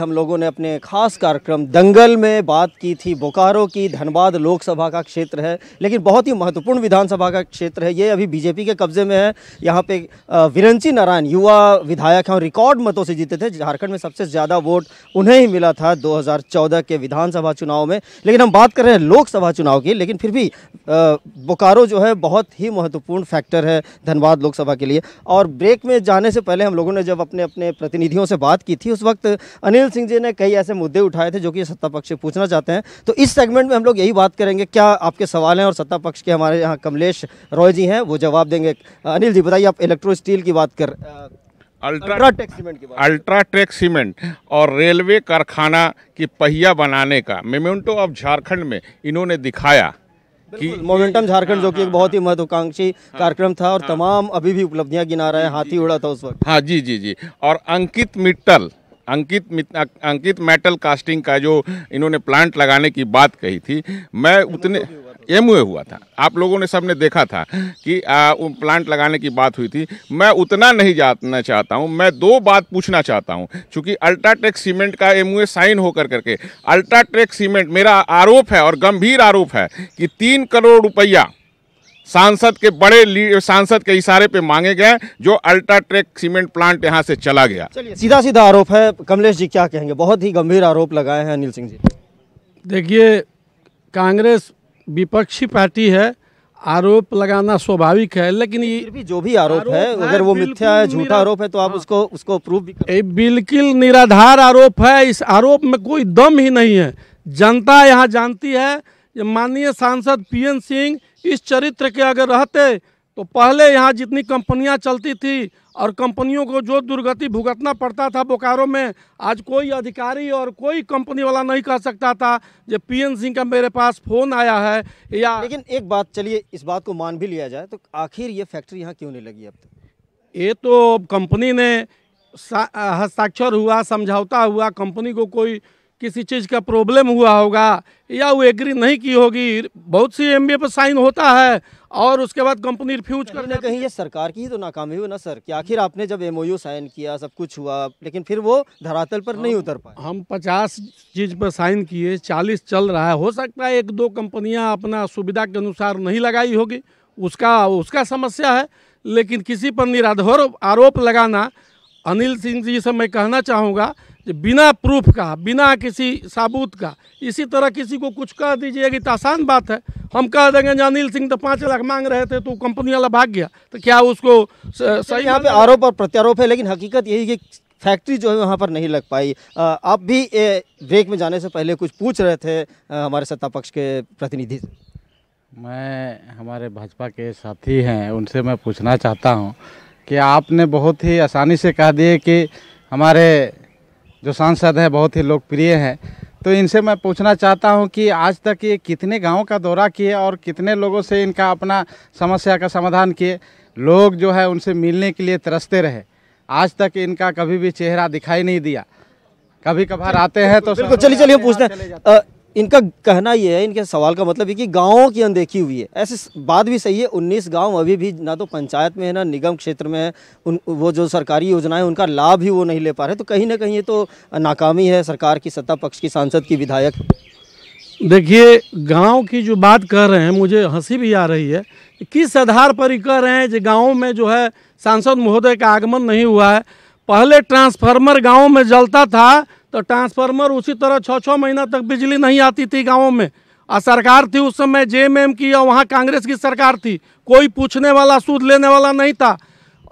हम लोगों ने अपने खास कार्यक्रम दंगल में बात की थी बोकारो की धनबाद लोकसभा का क्षेत्र है लेकिन बहुत ही महत्वपूर्ण विधानसभा का क्षेत्र है ये अभी बीजेपी के कब्जे में है यहाँ पे विरंची नारायण युवा विधायक हैं रिकॉर्ड मतों से जीते थे झारखंड में सबसे ज़्यादा वोट उन्हें ही मिला था दो के विधानसभा चुनाव में लेकिन हम बात कर रहे हैं लोकसभा चुनाव की लेकिन फिर भी बोकारो जो है बहुत ही महत्वपूर्ण फैक्टर है धनबाद लोकसभा के लिए और ब्रेक में जाने से पहले हम लोगों ने जब अपने अपने प्रतिनिधियों से बात की थी उस वक्त अनिल विमल सिंह जी ने कई ऐसे मुद्दे उठाए थे जो कि सत्ता पक्ष से पूछना चाहते हैं तो इस सेगमेंट में हम लोग यही बात करेंगे क्या आपके सवाल हैं और सत्ता पक्ष के हमारे यहाँ कमलेश रॉय जी हैं वो जवाब देंगे अनिल जी बताइए आप इलेक्ट्रो स्टील की बात कर अल्ट्राटेक सीमेंट अल्ट्राटेक सीमेंट और रेलवे कारखाना की पहिया बनाने का मेमेंटो ऑफ झारखंड में इन्होंने दिखाया कि मोमेंटम झारखंड जो कि एक हाँ, हाँ, बहुत ही हाँ। महत्वाकांक्षी कार्यक्रम था और तमाम अभी भी उपलब्धियां गिना रहे हैं हाथी उड़ा था उस वक्त हाँ जी जी जी और अंकित मिट्टल अंकित अंकित मेटल कास्टिंग का जो इन्होंने प्लांट लगाने की बात कही थी मैं उतने एम हुआ था आप लोगों ने सबने देखा था कि आ, उन प्लांट लगाने की बात हुई थी मैं उतना नहीं जानना चाहता हूँ मैं दो बात पूछना चाहता हूँ क्योंकि अल्ट्राटेक सीमेंट का एम साइन होकर करके अल्ट्राटेक सीमेंट मेरा आरोप है और गंभीर आरोप है कि तीन करोड़ रुपया सांसद के बड़े सांसद के इशारे पे मांगे गए जो ट्रेक सीमेंट प्लांट यहाँ से चला गया सीधा सीधा आरोप है कमलेश जी क्या कहेंगे बहुत ही गंभीर आरोप लगाए हैं अनिल सिंह जी देखिए कांग्रेस विपक्षी पार्टी है आरोप लगाना स्वाभाविक है लेकिन ये जो भी आरोप, आरोप है अगर वो मिथ्या है झूठा आरोप है तो आप उसको उसको प्रूफ भी ये हाँ। बिल्कुल निराधार आरोप है इस आरोप में कोई दम ही नहीं है जनता यहाँ जानती है माननीय सांसद पीएन सिंह इस चरित्र के अगर रहते तो पहले यहाँ जितनी कंपनियाँ चलती थी और कंपनियों को जो दुर्गति भुगतना पड़ता था बोकारो में आज कोई अधिकारी और कोई कंपनी वाला नहीं कह सकता था जो पीएन सिंह का मेरे पास फ़ोन आया है या लेकिन एक बात चलिए इस बात को मान भी लिया जाए तो आखिर ये फैक्ट्री यहाँ क्यों नहीं लगी अब तक ये तो कंपनी ने हस्ताक्षर हुआ समझौता हुआ कंपनी को कोई किसी चीज़ का प्रॉब्लम हुआ होगा या वो एग्री नहीं की होगी बहुत सी एम पर साइन होता है और उसके बाद कंपनी रिफ्यूज कर कहीं ये सरकार की तो नाकामी हुई ना सर कि आखिर आपने जब एम साइन किया सब कुछ हुआ लेकिन फिर वो धरातल पर नहीं उतर पाए हम पचास चीज़ पर साइन किए चालीस चल रहा है हो सकता है एक दो कंपनियां अपना सुविधा के अनुसार नहीं लगाई होगी उसका उसका समस्या है लेकिन किसी पर निराधोर आरोप लगाना अनिल सिंह जी से मैं कहना चाहूँगा कि बिना प्रूफ का बिना किसी साबूत का इसी तरह किसी को कुछ कह दीजिएगी तो आसान बात है हम कह देंगे जो अनिल सिंह तो पाँच लाख मांग रहे थे तो कंपनी वाला भाग गया तो क्या उसको तो सही यहाँ पे आरोप और प्रत्यारोप है लेकिन हकीकत यही कि फैक्ट्री जो है वहाँ पर नहीं लग पाई आप भी ब्रेक में जाने से पहले कुछ पूछ रहे थे हमारे सत्ता पक्ष के प्रतिनिधि मैं हमारे भाजपा के साथी हैं उनसे मैं पूछना चाहता हूँ कि आपने बहुत ही आसानी से कह दिए कि हमारे जो सांसद हैं बहुत ही लोकप्रिय हैं तो इनसे मैं पूछना चाहता हूं कि आज तक ये कितने गांव का दौरा किए और कितने लोगों से इनका अपना समस्या का समाधान किए लोग जो है उनसे मिलने के लिए तरसते रहे आज तक इनका कभी भी चेहरा दिखाई नहीं दिया कभी कभार आते हैं तो चलिए चलिए पूछते हैं इनका कहना ये है इनके सवाल का मतलब ये कि गांवों की अनदेखी हुई है ऐसे बात भी सही है 19 गांव अभी भी ना तो पंचायत में है ना निगम क्षेत्र में है उन वो जो सरकारी योजनाएं उनका लाभ ही वो नहीं ले पा रहे तो कहीं ना कहीं ये तो नाकामी है सरकार की सत्ता पक्ष की सांसद की विधायक देखिए गांव की जो बात कर रहे हैं मुझे हंसी भी आ रही है किस आधार पर ही कह रहे हैं जो गाँव में जो है सांसद महोदय का आगमन नहीं हुआ है पहले ट्रांसफार्मर गाँव में जलता था तो ट्रांसफार्मर उसी तरह छः छः महीना तक बिजली नहीं आती थी गाँवों में और सरकार थी उस समय जे की और वहाँ कांग्रेस की सरकार थी कोई पूछने वाला सूद लेने वाला नहीं था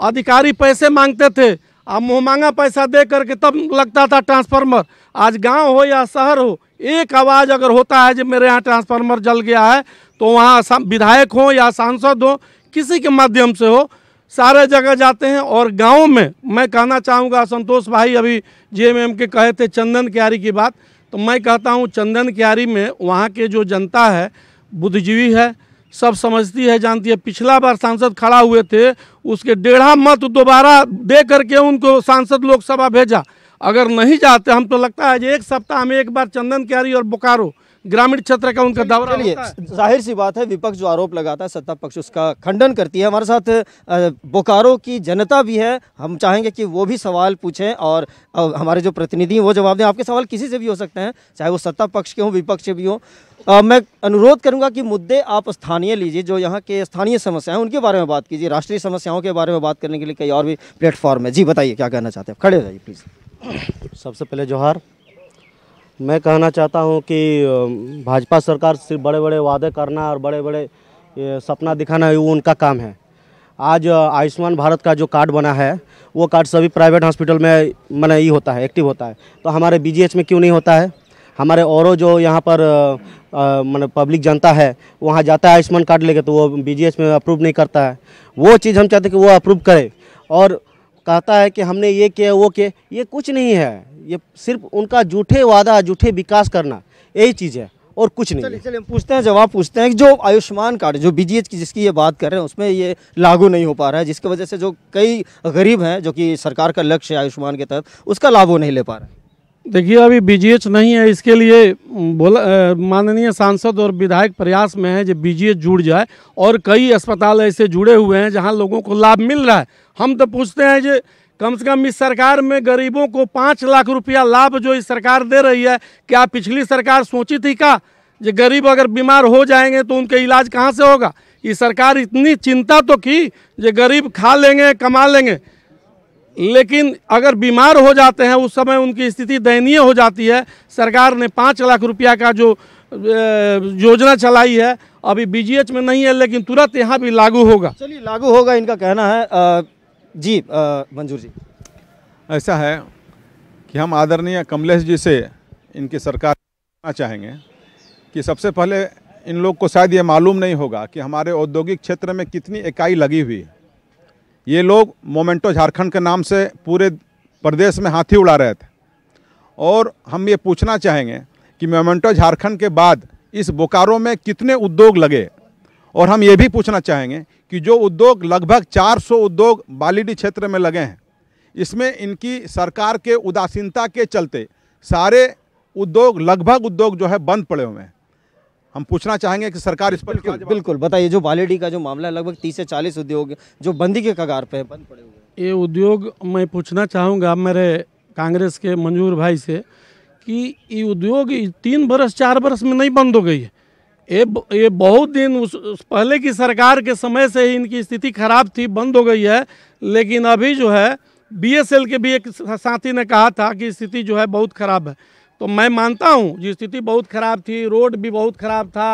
अधिकारी पैसे मांगते थे अब मुँह मांगा पैसा दे करके तब लगता था ट्रांसफार्मर आज गांव हो या शहर हो एक आवाज़ अगर होता है जब मेरे यहाँ ट्रांसफार्मर जल गया है तो वहाँ विधायक हो या सांसद हो किसी के माध्यम से हो सारे जगह जाते हैं और गाँव में मैं कहना चाहूँगा संतोष भाई अभी जे के कहे थे चंदन क्यारी की बात तो मैं कहता हूँ चंदन क्यारी में वहाँ के जो जनता है बुद्धिजीवी है सब समझती है जानती है पिछला बार सांसद खड़ा हुए थे उसके डेढ़ा मत दोबारा दे करके उनको सांसद लोकसभा भेजा अगर नहीं जाते हम तो लगता है जो एक सप्ताह में एक बार चंदन क्यारी और बोकारो ग्रामीण क्षेत्र का उनका दावा चलिए जाहिर सी बात है विपक्ष जो आरोप लगाता है सत्ता पक्ष उसका खंडन करती है हमारे साथ बोकारो की जनता भी है हम चाहेंगे कि वो भी सवाल पूछें और हमारे जो प्रतिनिधि वो जवाब दें आपके सवाल किसी से भी हो सकते हैं चाहे वो सत्ता पक्ष के हों विपक्ष के भी हों मैं अनुरोध करूंगा कि मुद्दे आप स्थानीय लीजिए जो यहाँ के स्थानीय समस्याएं उनके बारे में बात कीजिए राष्ट्रीय समस्याओं के बारे में बात करने के लिए कई और भी प्लेटफॉर्म है जी बताइए क्या कहना चाहते हैं खड़े हो जाइए प्लीज़ सबसे पहले जोहार मैं कहना चाहता हूं कि भाजपा सरकार सिर्फ बड़े बड़े वादे करना और बड़े बड़े सपना दिखाना वो उनका काम है आज आयुष्मान भारत का जो कार्ड बना है वो कार्ड सभी प्राइवेट हॉस्पिटल में मैंने ही होता है एक्टिव होता है तो हमारे बी में क्यों नहीं होता है हमारे औरों जो यहाँ पर मैंने पब्लिक जनता है वहाँ जाता है आयुष्मान कार्ड लेके तो वो बी में अप्रूव नहीं करता है वो चीज़ हम चाहते कि वो अप्रूव करे और कहता है कि हमने ये किया वो किया ये कुछ नहीं है ये सिर्फ उनका झूठे वादा झूठे विकास करना यही चीज़ है और कुछ नहीं चलिए चलिए पूछते हैं जवाब पूछते हैं कि जो आयुष्मान कार्ड जो बी की जिसकी ये बात कर रहे हैं उसमें ये लागू नहीं हो पा रहा है जिसकी वजह से जो कई गरीब हैं जो कि सरकार का लक्ष्य है आयुष्मान के तहत उसका लाभ वो नहीं ले पा रहे देखिए अभी बीजीएच नहीं है इसके लिए बोला माननीय सांसद और विधायक प्रयास में है जो बीजीएच जुड़ जाए और कई अस्पताल ऐसे जुड़े हुए हैं जहां लोगों को लाभ मिल रहा है हम तो पूछते हैं जो कम से कम इस सरकार में गरीबों को पाँच लाख रुपया लाभ जो इस सरकार दे रही है क्या पिछली सरकार सोची थी का जो गरीब अगर बीमार हो जाएंगे तो उनके इलाज कहाँ से होगा ये सरकार इतनी चिंता तो की जो गरीब खा लेंगे कमा लेंगे लेकिन अगर बीमार हो जाते हैं उस समय उनकी स्थिति दयनीय हो जाती है सरकार ने पाँच लाख रुपया का जो योजना चलाई है अभी बीजीएच में नहीं है लेकिन तुरंत यहाँ भी लागू होगा चलिए लागू होगा इनका कहना है आ, जी मंजूर जी ऐसा है कि हम आदरणीय कमलेश जी से इनकी सरकार चाहेंगे कि सबसे पहले इन लोग को शायद ये मालूम नहीं होगा कि हमारे औद्योगिक क्षेत्र में कितनी इकाई लगी हुई है ये लोग मोमेंटो झारखंड के नाम से पूरे प्रदेश में हाथी उड़ा रहे थे और हम ये पूछना चाहेंगे कि मोमेंटो झारखंड के बाद इस बोकारो में कितने उद्योग लगे और हम ये भी पूछना चाहेंगे कि जो उद्योग लगभग 400 उद्योग बालीडी क्षेत्र में लगे हैं इसमें इनकी सरकार के उदासीनता के चलते सारे उद्योग लगभग उद्योग जो है बंद पड़े हुए हैं हम पूछना चाहेंगे कि सरकार इस पर बिल्कुल, बिल्कुल बताइए जो बालेडी का जो मामला है लगभग तीस से चालीस उद्योग जो बंदी के कगार पे बंद पड़े हुए ये उद्योग मैं पूछना चाहूँगा मेरे कांग्रेस के मंजूर भाई से कि ये उद्योग तीन बरस चार बरस में नहीं बंद हो गई है ये ये बहुत दिन उस, उस पहले की सरकार के समय से ही इनकी स्थिति खराब थी बंद हो गई है लेकिन अभी जो है बीएसएल के भी एक साथी ने कहा था कि स्थिति जो है बहुत खराब है तो मैं मानता हूँ जी स्थिति बहुत ख़राब थी रोड भी बहुत ख़राब था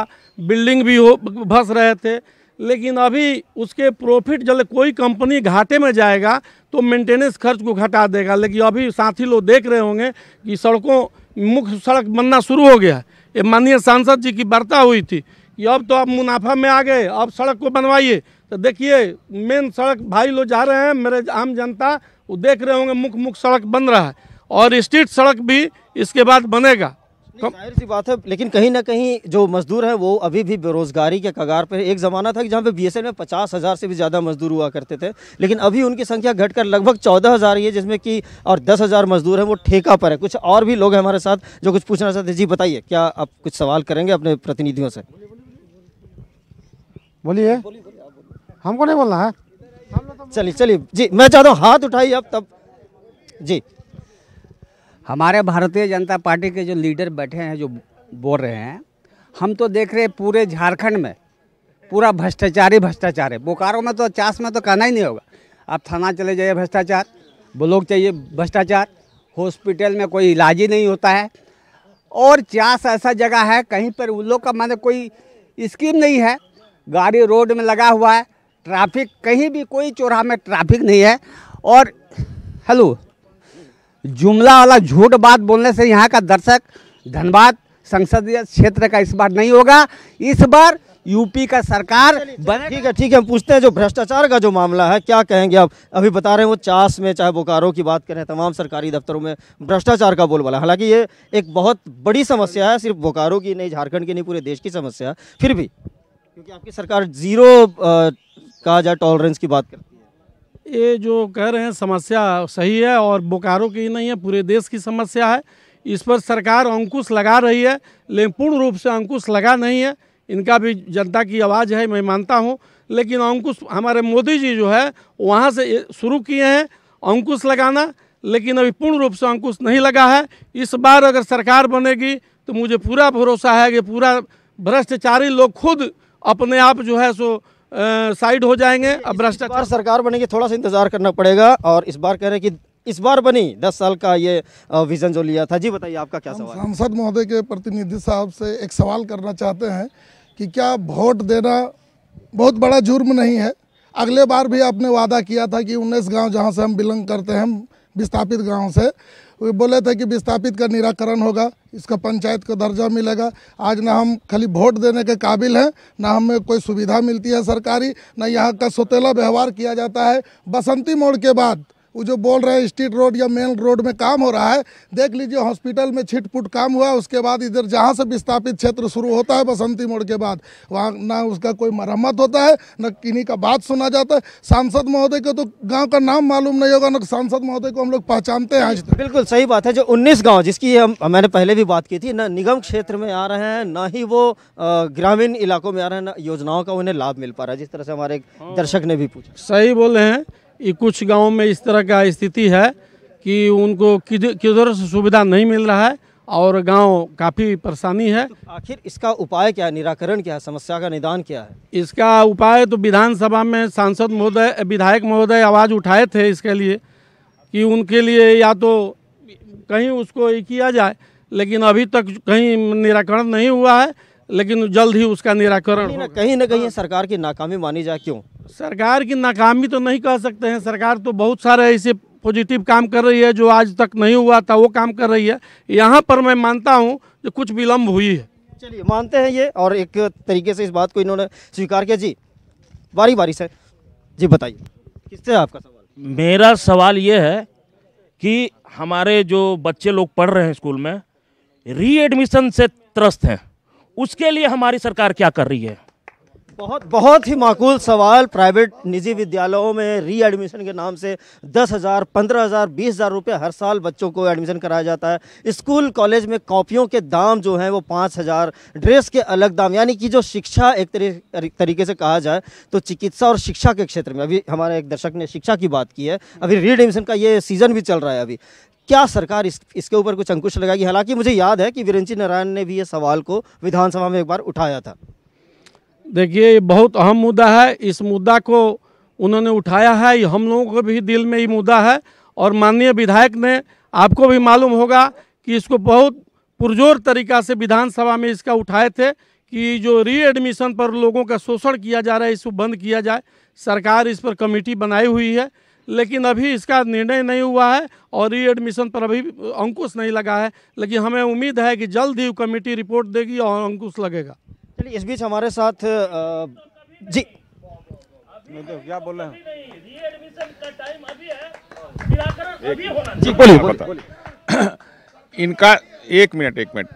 बिल्डिंग भी हो भस रहे थे लेकिन अभी उसके प्रॉफिट जब कोई कंपनी घाटे में जाएगा तो मेंटेनेंस खर्च को घटा देगा लेकिन अभी साथी लोग देख रहे होंगे कि सड़कों मुख्य सड़क बनना शुरू हो गया ये माननीय सांसद जी की वार्ता हुई थी कि अब तो आप मुनाफा में आ गए अब सड़क को बनवाइए तो देखिए मेन सड़क भाई लोग जा रहे हैं मेरे आम जनता वो देख रहे होंगे मुख्य मुख्य सड़क बन रहा है और स्ट्रीट सड़क भी इसके बाद बनेगा जाहिर सी बात है लेकिन कहीं ना कहीं जो मजदूर है वो अभी भी बेरोजगारी के कगार पर एक ज़माना था कि जहाँ पे बी एस में पचास हज़ार से भी ज़्यादा मजदूर हुआ करते थे लेकिन अभी उनकी संख्या घटकर लगभग चौदह हज़ार ही है जिसमें कि और दस हज़ार मजदूर हैं वो ठेका पर है कुछ और भी लोग हैं हमारे साथ जो कुछ पूछना चाहते जी बताइए क्या आप कुछ सवाल करेंगे अपने प्रतिनिधियों से बोलिए हमको नहीं बोलना है चलिए चलिए जी मैं चाहता हूँ हाथ उठाइए अब तब जी हमारे भारतीय जनता पार्टी के जो लीडर बैठे हैं जो बोल रहे हैं हम तो देख रहे हैं पूरे झारखंड में पूरा भ्रष्टाचार ही भ्रष्टाचार है बोकारो में तो चास में तो कहना ही नहीं होगा आप थाना चले जाइए भ्रष्टाचार ब्लॉक चाहिए भ्रष्टाचार हॉस्पिटल में कोई इलाज ही नहीं होता है और चास ऐसा जगह है कहीं पर उन लोग का मैंने कोई स्कीम नहीं है गाड़ी रोड में लगा हुआ है ट्रैफिक कहीं भी कोई चौराहा में ट्रैफिक नहीं है और हेलो जुमला वाला झूठ बात बोलने से यहाँ का दर्शक धनबाद संसदीय क्षेत्र का इस बार नहीं होगा इस बार यूपी का सरकार ठीक है ठीक है हम पूछते हैं जो भ्रष्टाचार का जो मामला है क्या कहेंगे आप अभी बता रहे हैं वो चास में चाहे बोकारो की बात करें तमाम सरकारी दफ्तरों में भ्रष्टाचार का बोलबाला हालांकि ये एक बहुत बड़ी समस्या है सिर्फ बोकारो की नहीं झारखंड की नहीं पूरे देश की समस्या है फिर भी क्योंकि आपकी सरकार जीरो का जो टॉलरेंस की बात करती है ये जो कह रहे हैं समस्या सही है और बोकारो की नहीं है पूरे देश की समस्या है इस पर सरकार अंकुश लगा रही है लेकिन पूर्ण रूप से अंकुश लगा नहीं है इनका भी जनता की आवाज़ है मैं मानता हूँ लेकिन अंकुश हमारे मोदी जी जो है वहाँ से शुरू किए हैं अंकुश लगाना लेकिन अभी पूर्ण रूप से अंकुश नहीं लगा है इस बार अगर सरकार बनेगी तो मुझे पूरा भरोसा है कि पूरा भ्रष्टाचारी लोग खुद अपने आप जो है सो साइड हो जाएंगे अब भ्रष्टाचार सरकार बनेगी थोड़ा सा इंतजार करना पड़ेगा और इस बार कह रहे हैं कि इस बार बनी दस साल का ये विजन जो लिया था जी बताइए आपका क्या सवाल सांसद महोदय के प्रतिनिधि साहब से एक सवाल करना चाहते हैं कि क्या वोट देना बहुत बड़ा जुर्म नहीं है अगले बार भी आपने वादा किया था कि उन्नीस गांव जहां से हम बिलोंग करते हैं हम विस्थापित गांव से वो बोले थे कि विस्थापित का निराकरण होगा इसका पंचायत का दर्जा मिलेगा आज ना हम खाली वोट देने के काबिल हैं ना हमें कोई सुविधा मिलती है सरकारी ना यहाँ का सोतेला व्यवहार किया जाता है बसंती मोड़ के बाद वो जो बोल रहे हैं स्ट्रीट रोड या मेन रोड में काम हो रहा है देख लीजिए हॉस्पिटल में छिटपुट काम हुआ उसके बाद इधर जहाँ से विस्थापित क्षेत्र शुरू होता है बसंती मोड़ के बाद वहाँ ना उसका कोई मरम्मत होता है न किन्हीं का बात सुना जाता है सांसद महोदय को तो गाँव का नाम मालूम नहीं होगा न सांसद महोदय को हम लोग पहचानते हैं बिल्कुल सही बात है जो उन्नीस गाँव जिसकी हम मैंने पहले भी बात की थी न निगम क्षेत्र में आ रहे हैं न ही वो ग्रामीण इलाकों में आ रहे हैं योजनाओं का उन्हें लाभ मिल पा रहा है जिस तरह से हमारे हाँ। दर्शक ने भी पूछा सही बोल रहे हैं ये कुछ गाँव में इस तरह का स्थिति है कि उनको किधर से सुविधा नहीं मिल रहा है और गांव काफ़ी परेशानी है तो आखिर इसका उपाय क्या है निराकरण क्या है समस्या का निदान क्या है इसका उपाय तो विधानसभा में सांसद महोदय विधायक महोदय आवाज़ उठाए थे इसके लिए कि उनके लिए या तो कहीं उसको किया जाए लेकिन अभी तक कहीं निराकरण नहीं हुआ है लेकिन जल्द ही उसका निराकरण कहीं ना कहीं हाँ। सरकार की नाकामी मानी जाए क्यों सरकार की नाकामी तो नहीं कह सकते हैं सरकार तो बहुत सारे ऐसे पॉजिटिव काम कर रही है जो आज तक नहीं हुआ था वो काम कर रही है यहाँ पर मैं मानता हूँ जो कुछ विलम्ब हुई है चलिए मानते हैं ये और एक तरीके से इस बात को इन्होंने स्वीकार किया जी बारी बारी से जी बताइए किससे आपका सवाल मेरा सवाल ये है कि हमारे जो बच्चे लोग पढ़ रहे हैं स्कूल में री से त्रस्त हैं उसके लिए हमारी सरकार क्या कर रही है बहुत बहुत ही माकूल सवाल प्राइवेट निजी विद्यालयों में री एडमिशन के नाम से दस हज़ार पंद्रह हज़ार बीस हज़ार रुपये हर साल बच्चों को एडमिशन कराया जाता है स्कूल कॉलेज में कॉपियों के दाम जो हैं वो पाँच हज़ार ड्रेस के अलग दाम यानी कि जो शिक्षा एक तरीके से कहा जाए तो चिकित्सा और शिक्षा के क्षेत्र में अभी हमारे एक दर्शक ने शिक्षा की बात की है अभी री एडमिशन का ये सीज़न भी चल रहा है अभी क्या सरकार इस इसके ऊपर कुछ अंकुश लगाएगी हालांकि मुझे याद है कि वीरेंद्र नारायण ने भी ये सवाल को विधानसभा में एक बार उठाया था देखिए ये बहुत अहम मुद्दा है इस मुद्दा को उन्होंने उठाया है हम लोगों को भी दिल में ये मुद्दा है और माननीय विधायक ने आपको भी मालूम होगा कि इसको बहुत पुरजोर तरीका से विधानसभा में इसका उठाए थे कि जो री एडमिशन पर लोगों का शोषण किया जा रहा है इसको बंद किया जाए सरकार इस पर कमेटी बनाई हुई है लेकिन अभी इसका निर्णय नहीं हुआ है और री एडमिशन पर अभी अंकुश नहीं लगा है लेकिन हमें उम्मीद है कि जल्द ही कमेटी रिपोर्ट देगी और अंकुश लगेगा चलिए इस बीच हमारे साथ आ, जी क्या बोल रहे हैं इनका एक मिनट एक मिनट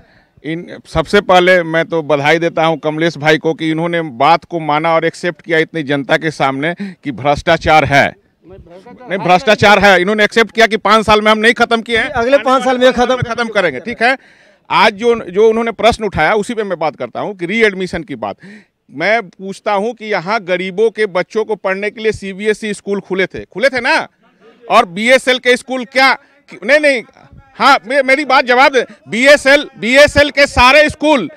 इन सबसे पहले मैं तो बधाई देता हूं कमलेश भाई को कि इन्होंने बात को माना और एक्सेप्ट किया इतनी जनता के सामने कि भ्रष्टाचार है नहीं भ्रष्टाचार है इन्होंने एक्सेप्ट किया कि पांच साल में हम नहीं खत्म किए हैं अगले पांच साल में खत्म खत्म करेंगे ठीक है आज जो जो उन्होंने प्रश्न उठाया उसी पे मैं बात करता हूँ कि रीएडमिशन की बात मैं पूछता हूँ कि यहाँ गरीबों के बच्चों को पढ़ने के लिए सीबीएसई e स्कूल खुले थे खुले थे ना और बीएसएल के स्कूल क्या नहीं नहीं हाँ मेरी बात जवाब दे बीएसएल बीएसएल के सारे स्कूल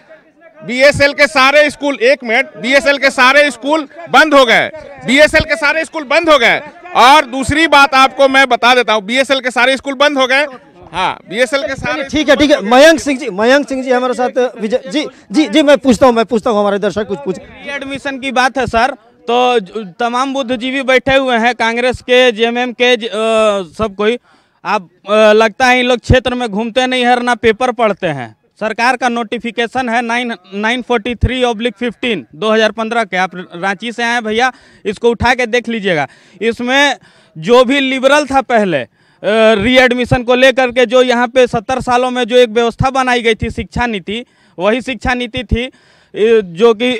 बीएसएल के सारे स्कूल एक मिनट बीएसएल के सारे स्कूल बंद हो गए बीएसएल के सारे स्कूल बंद हो गए और दूसरी बात आपको मैं बता देता हूँ बीएसएल के सारे स्कूल बंद हो गए हाँ बीएसएल के सारे ठीक है ठीक है मयंक सिंह जी मयंक सिंह जी हमारे साथ विजय जी जी जी मैं पूछता हूँ मैं पूछता हूँ हमारे दर्शक कुछ पूछ एडमिशन की बात है सर तो तमाम बुद्धिजीवी बैठे हुए हैं कांग्रेस के जेएमएम के सब कोई आप लगता है इन लोग क्षेत्र में घूमते नहीं है ना पेपर पढ़ते हैं सरकार का नोटिफिकेशन है nine nine forty three oblique fifteen दो हज़ार पंद्रह के आप रांची से आए भैया इसको उठा के देख लीजिएगा इसमें जो भी लिबरल था पहले रीएडमिशन को लेकर के जो यहाँ पे सत्तर सालों में जो एक व्यवस्था बनाई गई थी शिक्षा नीति वही शिक्षा नीति थी जो कि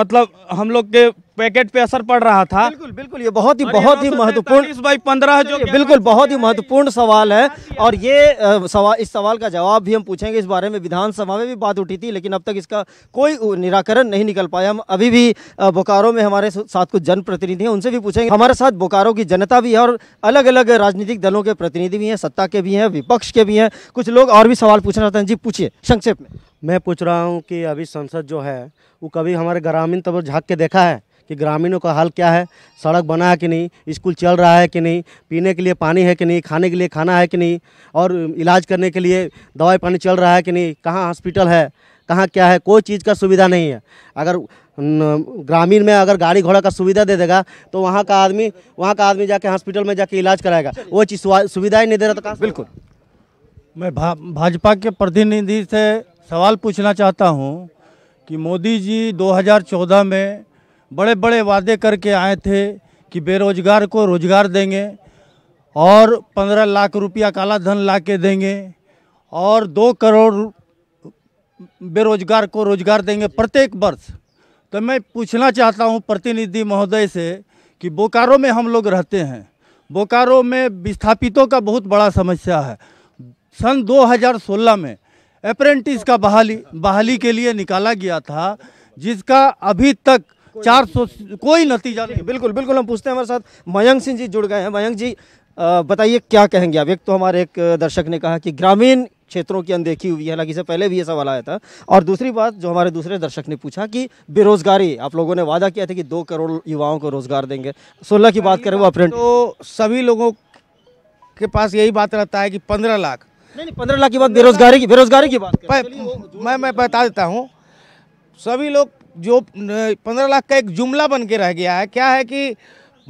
मतलब हम लोग के पैकेट पे असर पड़ रहा था बिल्कुल बिल्कुल ये बहुत ही बहुत ही महत्वपूर्ण इस पंद्रह जो बिल्कुल बहुत ही महत्वपूर्ण सवाल है और ये सवाल इस सवाल का जवाब भी हम पूछेंगे इस बारे में विधानसभा में भी बात उठी थी लेकिन अब तक इसका कोई निराकरण नहीं निकल पाया हम अभी भी बोकारो में हमारे साथ कुछ जनप्रतिनिधि हैं उनसे भी पूछेंगे हमारे साथ बोकारो की जनता भी है और अलग अलग राजनीतिक दलों के प्रतिनिधि भी हैं सत्ता के भी हैं विपक्ष के भी हैं कुछ लोग और भी सवाल पूछना चाहते हैं जी पूछिए संक्षेप में मैं पूछ रहा हूँ कि अभी संसद जो है वो कभी हमारे ग्रामीण तब झाँक के देखा है कि ग्रामीणों का हाल क्या है सड़क बना है कि नहीं स्कूल चल रहा है कि नहीं पीने के लिए पानी है कि नहीं खाने के लिए खाना है कि नहीं और इलाज करने के लिए दवाई पानी चल रहा है कि नहीं कहाँ हॉस्पिटल है कहाँ क्या है कोई चीज़ का सुविधा नहीं है अगर ग्रामीण में अगर गाड़ी घोड़ा का सुविधा दे देगा तो वहाँ का आदमी वहाँ का आदमी जाके हॉस्पिटल में जाके इलाज कराएगा वो चीज़ सुविधा ही नहीं दे रहा था तो बिल्कुल मैं भा, भाजपा के प्रतिनिधि से सवाल पूछना चाहता हूँ कि मोदी जी 2014 में बड़े बड़े वादे करके आए थे कि बेरोजगार को रोजगार देंगे और पंद्रह लाख रुपया काला धन ला के देंगे और दो करोड़ बेरोजगार को रोजगार देंगे प्रत्येक वर्ष तो मैं पूछना चाहता हूं प्रतिनिधि महोदय से कि बोकारो में हम लोग रहते हैं बोकारो में विस्थापितों का बहुत बड़ा समस्या है सन 2016 में अप्रेंटिस का बहाली बहाली के लिए निकाला गया था जिसका अभी तक चार सौ कोई नतीजा नहीं बिल्कुल बिल्कुल हम पूछते हैं हमारे साथ मयंक सिंह जी जुड़ गए हैं मयंक जी बताइए क्या कहेंगे आप एक तो हमारे एक दर्शक ने कहा कि ग्रामीण क्षेत्रों की अनदेखी हुई है हालांकि इससे पहले भी ये सवाल आया था और दूसरी बात जो हमारे दूसरे दर्शक ने पूछा कि बेरोजगारी आप लोगों ने वादा किया था कि दो करोड़ युवाओं को रोजगार देंगे सोलह की बात करें वो अपरेंट तो सभी लोगों के पास यही बात रहता है कि पंद्रह लाख नहीं नहीं पंद्रह लाख की बात बेरोजगारी की बेरोजगारी की बात मैं मैं बता देता हूँ सभी लोग जो पंद्रह लाख का एक जुमला बन के रह गया है क्या है कि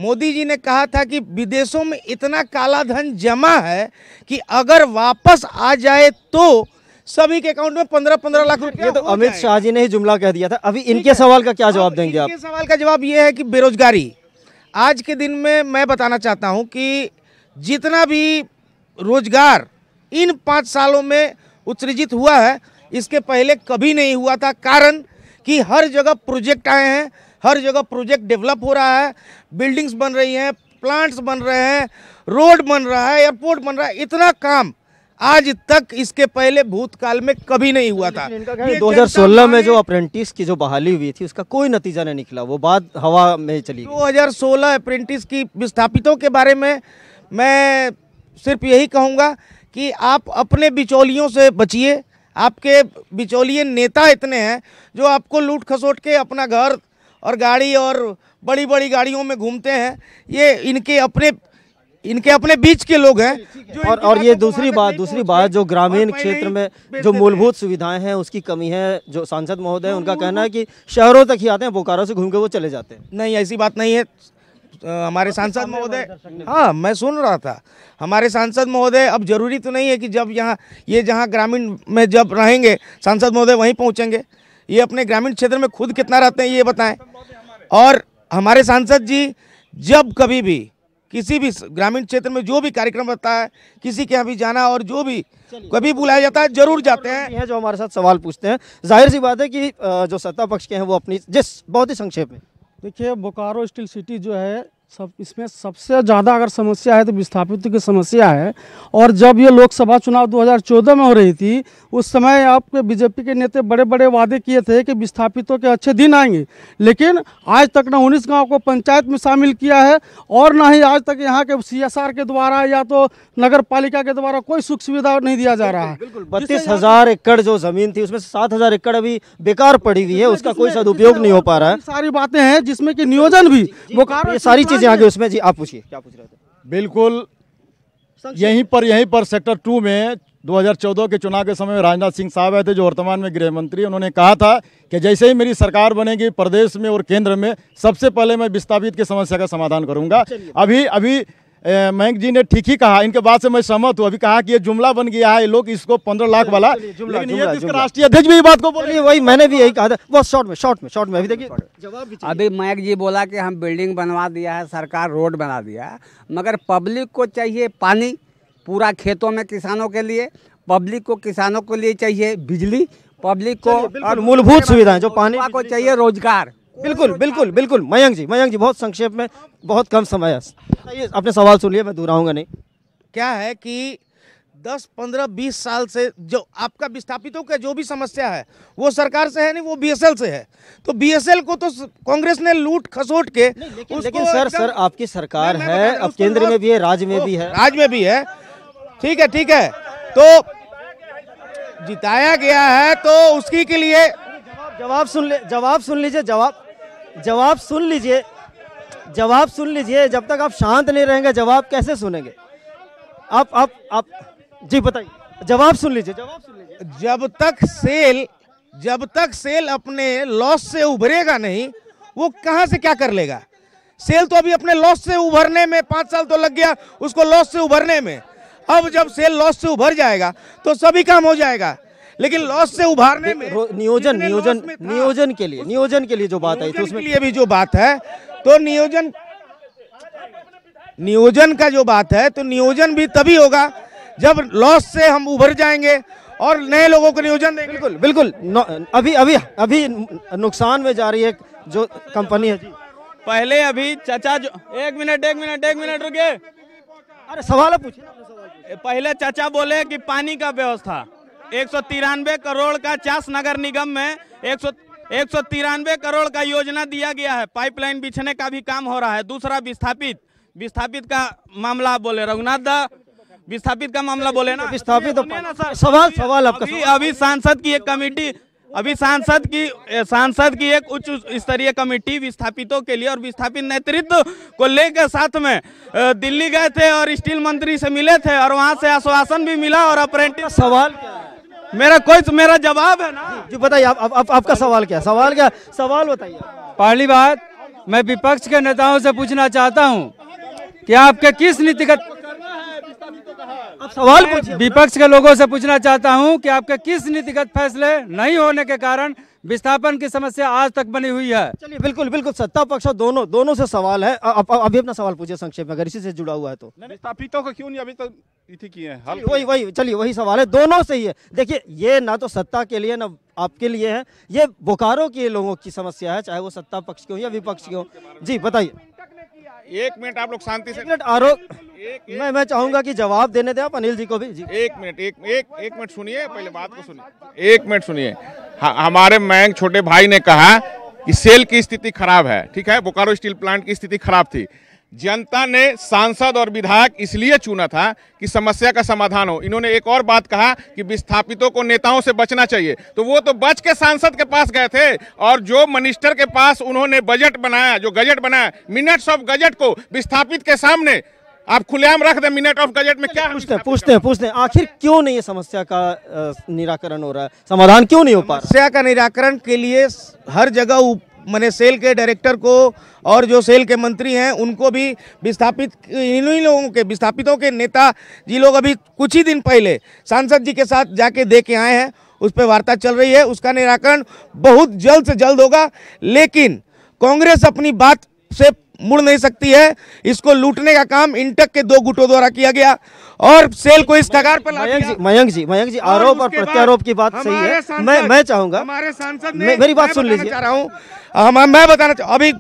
मोदी जी ने कहा था कि विदेशों में इतना काला धन जमा है कि अगर वापस आ जाए तो सभी के अकाउंट में पंद्रह पंद्रह लाख रुपए तो अमित शाह जी ने ही जुमला कह दिया था अभी इनके सवाल का क्या जवाब देंगे आप इनके सवाल का जवाब ये है कि बेरोजगारी आज के दिन में मैं बताना चाहता हूँ कि जितना भी रोजगार इन पाँच सालों में उत्सृजित हुआ है इसके पहले कभी नहीं हुआ था कारण कि हर जगह प्रोजेक्ट आए हैं हर जगह प्रोजेक्ट डेवलप हो रहा है बिल्डिंग्स बन रही हैं प्लांट्स बन रहे हैं रोड बन रहा है एयरपोर्ट बन रहा है इतना काम आज तक इसके पहले भूतकाल में कभी नहीं हुआ था 2016 में जो अप्रेंटिस की जो बहाली हुई थी उसका कोई नतीजा नहीं निकला वो बाद हवा में चली दो सोलह अप्रेंटिस की विस्थापितों के बारे में मैं सिर्फ यही कहूँगा कि आप अपने बिचौलियों से बचिए आपके बिचौलिए नेता इतने हैं जो आपको लूट खसोट के अपना घर और गाड़ी और बड़ी बड़ी गाड़ियों में घूमते हैं ये इनके अपने इनके अपने बीच के लोग हैं और और ये दूसरी बात दूसरी बात जो ग्रामीण क्षेत्र में जो मूलभूत सुविधाएं हैं उसकी कमी है जो सांसद महोदय उनका कहना है कि शहरों तक ही आते हैं बोकारो से घूम के वो चले जाते हैं नहीं ऐसी बात नहीं है हमारे सांसद महोदय हाँ मैं सुन रहा था हमारे सांसद महोदय अब जरूरी तो नहीं है कि जब यहाँ ये जहाँ ग्रामीण में जब रहेंगे सांसद महोदय वहीं पहुँचेंगे ये अपने ग्रामीण क्षेत्र में खुद कितना रहते हैं ये बताएं और हमारे सांसद जी जब कभी भी किसी भी ग्रामीण क्षेत्र में जो भी कार्यक्रम होता है किसी के यहाँ भी जाना और जो भी कभी बुलाया जाता है जरूर जाते हैं है जो हमारे साथ सवाल पूछते हैं जाहिर सी बात है कि जो सत्ता पक्ष के हैं वो अपनी जिस बहुत ही संक्षेप में देखिए बोकारो स्टील सिटी जो है सब इसमें सबसे ज़्यादा अगर समस्या है तो विस्थापित की समस्या है और जब ये लोकसभा चुनाव 2014 में हो रही थी उस समय आपके बीजेपी के नेता बड़े बड़े वादे किए थे कि विस्थापितों के अच्छे दिन आएंगे लेकिन आज तक ना उन्नीस गांव को पंचायत में शामिल किया है और ना ही आज तक यहाँ के सी के द्वारा या तो नगर पालिका के द्वारा कोई सुख सुविधा नहीं दिया जा रहा है बिल्कुल बत्तीस हज़ार एकड़ जो ज़मीन थी उसमें सात हज़ार एकड़ अभी बेकार पड़ी हुई है उसका कोई सदुपयोग नहीं हो पा रहा है सारी बातें हैं जिसमें कि नियोजन भी बोकारो सारी चीज़ें चीज़ें आगे उसमें जी आप पूछिए क्या पूछ रहे थे बिल्कुल यहीं पर यहीं पर सेक्टर टू में 2014 के चुनाव के समय राजनाथ सिंह साहब आए थे जो वर्तमान में गृह मंत्री उन्होंने कहा था कि जैसे ही मेरी सरकार बनेगी प्रदेश में और केंद्र में सबसे पहले मैं विस्थापित की समस्या का समाधान करूंगा अभी अभी मयंक जी ने ठीक ही कहा इनके बाद से मैं सहमत हूँ अभी कहा कि ये जुमला बन गया है लोग इसको पंद्रह लाख वाला तो राष्ट्रीय अध्यक्ष भी बात को बोली वही मैंने भी यही कहा था बहुत शॉर्ट में शॉर्ट में शॉर्ट में अभी देखिए अभी मयंक जी बोला कि हम बिल्डिंग बनवा दिया है सरकार रोड बना दिया मगर पब्लिक को चाहिए पानी पूरा खेतों में किसानों के लिए पब्लिक को किसानों के लिए चाहिए बिजली पब्लिक को और मूलभूत सुविधाएं जो पानी को चाहिए रोजगार बिल्कुल बिल्कुल बिल्कुल मयंक जी मयंक जी बहुत संक्षेप में बहुत कम समय है अपने सवाल सुन लिया मैं दूर आऊँगा नहीं क्या है कि दस पंद्रह बीस साल से जो आपका विस्थापितों का जो भी समस्या है वो सरकार से है नहीं वो बीएसएल से है तो बीएसएल को तो कांग्रेस ने लूट खसोट के लेकिन, लेकिन सर सर आपकी सरकार है अब केंद्र में भी है राज्य में भी है राज्य में भी है ठीक है ठीक है तो जिताया गया है तो उसकी के लिए जवाब जवाब सुन ले जवाब सुन लीजिए जवाब जवाब सुन लीजिए जवाब सुन लीजिए जब तक आप शांत नहीं रहेंगे जवाब कैसे सुनेंगे आप आप आप जी बताइए जवाब सुन लीजिए जवाब सुन लीजिए जब तक सेल जब तक सेल अपने लॉस से उभरेगा नहीं वो कहां से क्या कर लेगा सेल तो अभी अपने लॉस से उभरने में पांच साल तो लग गया उसको लॉस से उभरने में अब जब सेल लॉस से उभर जाएगा तो सभी काम हो जाएगा लेकिन लॉस से उभारने में नियोजन नियोजन नियोजन के लिए नियोजन के लिए जो बात आई तो उसमें लिए भी जो बात है तो नियोजन नियोजन का जो बात है तो नियोजन भी तभी होगा जब लॉस से हम उभर जाएंगे और नए लोगों को नियोजन देंगे बिल्कुल बिल्कुल अभी अभी अभी नुकसान में जा रही है जो कंपनी है पहले अभी चाचा जो एक मिनट एक मिनट एक मिनट रुके अरे सवाल पूछे पहले चाचा बोले कि पानी का व्यवस्था एक करोड़ का चास नगर निगम में एक एक करोड़ का योजना दिया गया है पाइपलाइन बिछने का भी काम हो रहा है दूसरा विस्थापित विस्थापित का मामला बोले रघुनाथ दा विस्थापित का मामला बोले ना विस्थापित तो सवाल सवाल आपका अभी, अभी सांसद की एक कमेटी अभी सांसद की सांसद की एक उच्च स्तरीय कमेटी विस्थापितों के लिए और विस्थापित नेतृत्व को लेकर साथ में दिल्ली गए थे और स्टील मंत्री से मिले थे और वहां से आश्वासन भी मिला और अप्रेंटिस सवाल मेरा कोई तो मेरा जवाब है ना जी बताइए आप, आप, आप, आपका सवाल क्या सवाल क्या सवाल बताइए पहली बात मैं विपक्ष के नेताओं से पूछना चाहता हूँ कि आपके किस नीतिगत सवाल विपक्ष के लोगों से पूछना चाहता हूँ कि आपके किस नीतिगत फैसले नहीं होने के कारण विस्थापन की समस्या आज तक बनी हुई है चलिए बिल्कुल बिल्कुल सत्ता पक्ष और दोनों दोनों से सवाल है अभी अपना सवाल पूछे संक्षेप में अगर इसी से जुड़ा हुआ है तो विस्थापितों को क्यों नहीं अभी तक तो किए हैं वही वही चलिए वही सवाल है दोनों से ही है देखिए ये ना तो सत्ता के लिए ना आपके लिए है ये बोकारो के लोगों की समस्या है चाहे वो सत्ता पक्ष की हो या विपक्ष की हो जी बताइए एक मिनट आप लोग शांति से मिनट आरोप मैं मैं चाहूंगा कि जवाब देने दे आप अनिल जी को भी जी एक मिनट एक एक एक मिनट सुनिए पहले बात को सुनिए एक मिनट सुनिए हमारे मैंग छोटे भाई ने कहा कि सेल की स्थिति खराब है ठीक है बोकारो स्टील प्लांट की स्थिति खराब थी जनता ने सांसद और विधायक इसलिए चुना था कि समस्या का समाधान हो इन्होंने एक और बात कहा कि विस्थापितों को नेताओं से बचना चाहिए तो वो तो बच के सांसद के पास गए थे और जो मिनिस्टर के पास उन्होंने बजट बनाया जो गजट बनाया मिनट्स ऑफ गजट को विस्थापित के सामने आप खुलेआम रख दें मिनट ऑफ गजट में क्या पूछते हैं पूछते हैं पूछते हैं आखिर क्यों नहीं ये समस्या का निराकरण हो रहा है समाधान क्यों नहीं हो पा रहा समस्या का निराकरण के लिए हर जगह मैंने सेल के डायरेक्टर को और जो सेल के मंत्री हैं उनको भी विस्थापित इन्हीं लोगों के विस्थापितों के नेता जी लोग अभी कुछ ही दिन पहले सांसद जी के साथ जाके दे के आए हैं उस पर वार्ता चल रही है उसका निराकरण बहुत जल्द से जल्द होगा लेकिन कांग्रेस अपनी बात से मुड़ नहीं सकती है इसको लूटने का काम इंटक के दो गुटों द्वारा किया गया और सेल को इस कगार पर मयंक जी मयंक जी मयंक जी आरोप और, प्रत्यारोप की बात सही है मैं मैं चाहूंगा हमारे सांसद ने मेरी बात सुन लीजिए हम हाँ, मैं बताना चाहूँ अभी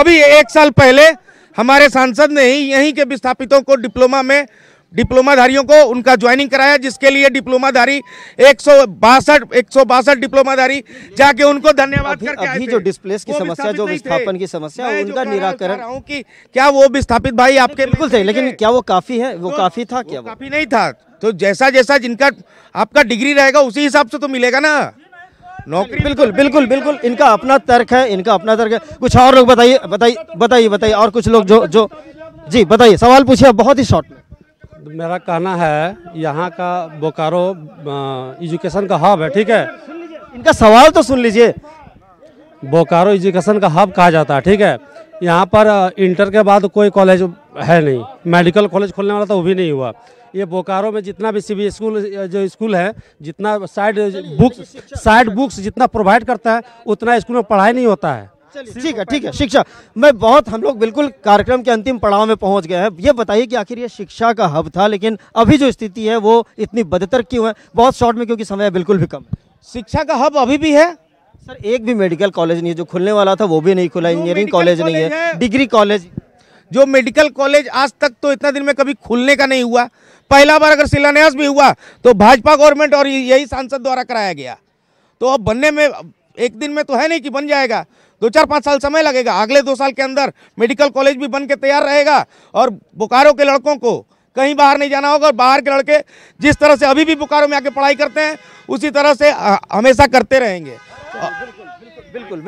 अभी एक साल पहले हमारे सांसद ने ही यहीं के विस्थापितों को डिप्लोमा में डिप्लोमाधारियों को उनका ज्वाइनिंग कराया जिसके लिए डिप्लोमाधारी एक सौ बासठ एक सौ बासठ डिप्लोमाधारी जाके उनको धन्यवाद करके अभी जो डिस्प्लेस की समस्या जो विस्थापन की समस्या उनका निराकरण कि क्या वो विस्थापित भाई आपके बिल्कुल सही लेकिन क्या वो काफी है वो तो काफी था क्या काफी नहीं था तो जैसा जैसा जिनका आपका डिग्री रहेगा उसी हिसाब से तो मिलेगा ना नौकरी बिल्कुल तो बिल्कुल बिल्कुल इनका अपना तर्क है इनका अपना तर्क है कुछ और लोग बताइए बताइए बताइए बताइए और कुछ लोग जो जो जी बताइए सवाल पूछिए बहुत ही शॉर्ट में मेरा कहना है यहाँ का बोकारो एजुकेशन का हब है ठीक है इनका सवाल तो सुन लीजिए बोकारो एजुकेशन का हब कहा जाता है ठीक है यहाँ पर इंटर के बाद कोई कॉलेज है नहीं मेडिकल कॉलेज खोलने वाला तो वो भी नहीं हुआ ये बोकारो में जितना भी सी स्कूल जो स्कूल है जितना साइड बुक्स साइड बुक्स जितना प्रोवाइड करता है उतना स्कूल में पढ़ाई नहीं होता है ठीक है ठीक है शिक्षा मैं बहुत हम लोग बिल्कुल कार्यक्रम के अंतिम पड़ाव में पहुंच गए हैं ये बताइए कि आखिर ये शिक्षा का हब था लेकिन अभी जो स्थिति है वो इतनी बदतर क्यों है बहुत शॉर्ट में क्योंकि समय बिल्कुल भी कम है शिक्षा का हब अभी भी है सर एक भी मेडिकल कॉलेज नहीं है जो खुलने वाला था वो भी नहीं खुला इंजीनियरिंग कॉलेज नहीं है डिग्री कॉलेज जो मेडिकल कॉलेज आज तक तो इतना दिन में कभी खुलने का नहीं हुआ पहला बार अगर शिलान्यास भी हुआ तो भाजपा गवर्नमेंट और यही सांसद द्वारा कराया गया तो अब बनने में एक दिन में तो है नहीं कि बन जाएगा दो चार पाँच साल समय लगेगा अगले दो साल के अंदर मेडिकल कॉलेज भी बन के तैयार रहेगा और बोकारो के लड़कों को कहीं बाहर नहीं जाना होगा और बाहर के लड़के जिस तरह से अभी भी बोकारो में आके पढ़ाई करते हैं उसी तरह से हमेशा करते रहेंगे अच्छा, बिल्कुल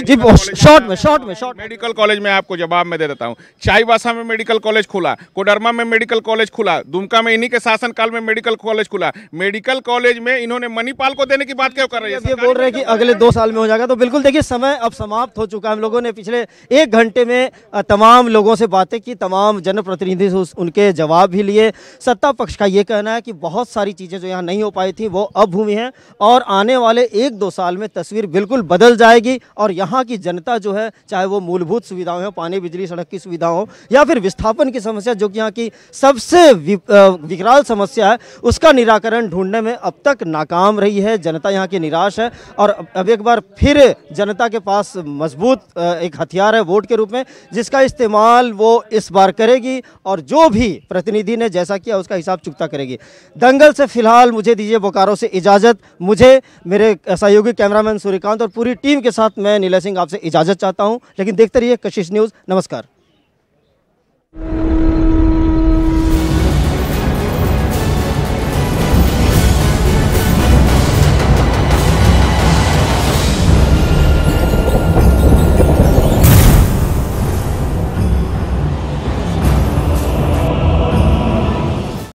बिल्कुल शॉर्ट में शॉर्ट में शॉर्ट मेडिकल कॉलेज में आपको जवाब में दे देता हूँ चाईबासा में मेडिकल कॉलेज खुला कोडरमा में मेडिकल कॉलेज खुला दुमका में इन्हीं के शासनकाल में मेडिकल कॉलेज खुला मेडिकल कॉलेज में इन्होंने मणिपाल को देने की बात क्यों कर रही है ये बोल रहे हैं कि अगले दो साल में हो जाएगा तो बिल्कुल देखिए समय अब समाप्त हो चुका है हम लोगों ने पिछले एक घंटे में तमाम लोगों से बातें की तमाम जनप्रतिनिधि उनके जवाब भी लिए सत्ता पक्ष का ये कहना है कि बहुत सारी चीज़ें जो यहाँ नहीं हो पाई थी वो अब हुई हैं और आने वाले एक दो साल में तस्वीर बिल्कुल बदल जाए जाएगी और यहाँ की जनता जो है चाहे वो मूलभूत सुविधाएं हो पानी बिजली सड़क की सुविधा हो या फिर विस्थापन की समस्या जो कि यहाँ की सबसे विकराल समस्या है उसका निराकरण ढूंढने में अब तक नाकाम रही है जनता यहाँ की निराश है और अब एक बार फिर जनता के पास मजबूत एक हथियार है वोट के रूप में जिसका इस्तेमाल वो इस बार करेगी और जो भी प्रतिनिधि ने जैसा किया उसका हिसाब चुकता करेगी दंगल से फिलहाल मुझे दीजिए बोकारो से इजाज़त मुझे मेरे सहयोगी कैमरामैन सूर्यकांत और पूरी टीम इसी के साथ मैं नीला सिंह आपसे इजाज़त चाहता हूँ लेकिन देखते रहिए कशिश न्यूज़ नमस्कार